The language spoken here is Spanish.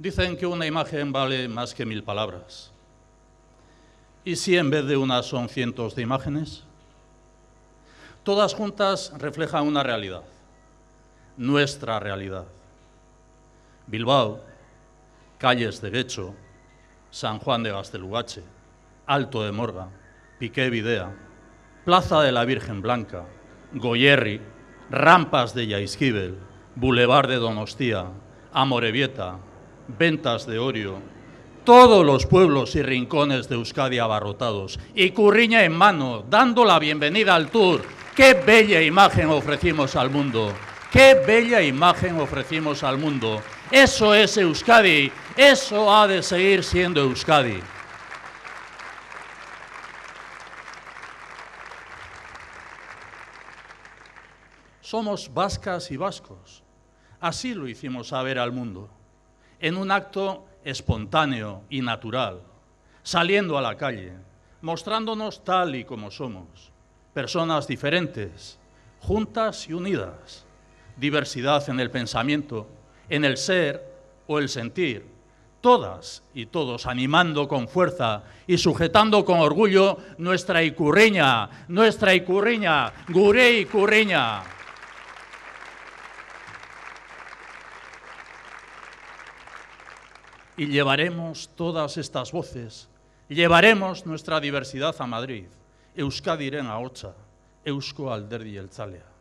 Dicen que una imagen vale más que mil palabras. ¿Y si en vez de una son cientos de imágenes? Todas juntas reflejan una realidad, nuestra realidad. Bilbao, calles de Guecho, San Juan de Gastelugache, Alto de Morga, Piqué Videa, Plaza de la Virgen Blanca, Goyerri, Rampas de Yaizkibel, Boulevard de Donostia, Amorebieta, ventas de Orio, todos los pueblos y rincones de Euskadi abarrotados, y curriña en mano, dando la bienvenida al tour. ¡Qué bella imagen ofrecimos al mundo! ¡Qué bella imagen ofrecimos al mundo! Eso es Euskadi, eso ha de seguir siendo Euskadi. Somos vascas y vascos. Así lo hicimos saber al mundo en un acto espontáneo y natural, saliendo a la calle, mostrándonos tal y como somos, personas diferentes, juntas y unidas, diversidad en el pensamiento, en el ser o el sentir, todas y todos animando con fuerza y sujetando con orgullo nuestra icurriña, nuestra icurriña, gure icurriña. y llevaremos todas estas voces, llevaremos nuestra diversidad a Madrid, Euskadiren Ocha, Eusko Alderdi elzalea.